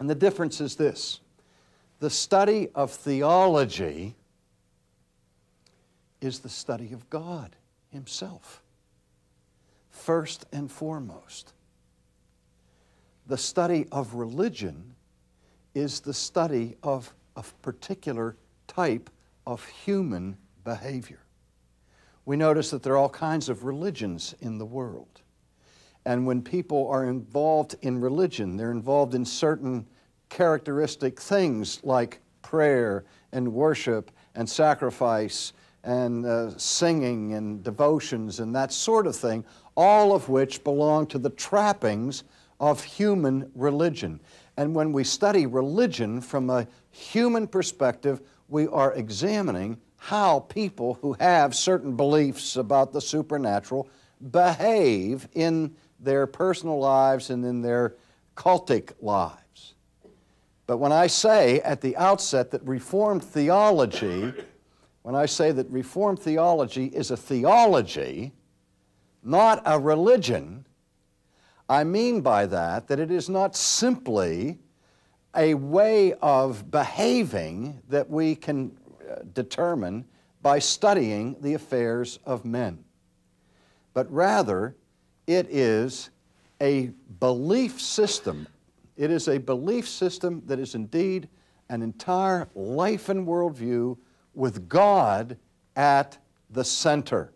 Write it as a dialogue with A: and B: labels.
A: And the difference is this the study of theology is the study of God Himself, first and foremost. The study of religion is the study of a particular type of human behavior. We notice that there are all kinds of religions in the world. And when people are involved in religion, they're involved in certain characteristic things like prayer and worship and sacrifice and uh, singing and devotions and that sort of thing, all of which belong to the trappings of human religion. And when we study religion from a human perspective, we are examining how people who have certain beliefs about the supernatural behave in their personal lives and in their cultic lives. But when I say at the outset that Reformed theology, when I say that Reformed theology is a theology, not a religion, I mean by that that it is not simply a way of behaving that we can uh, determine by studying the affairs of men, but rather it is a belief system. It is a belief system that is indeed an entire life and worldview with God at the center.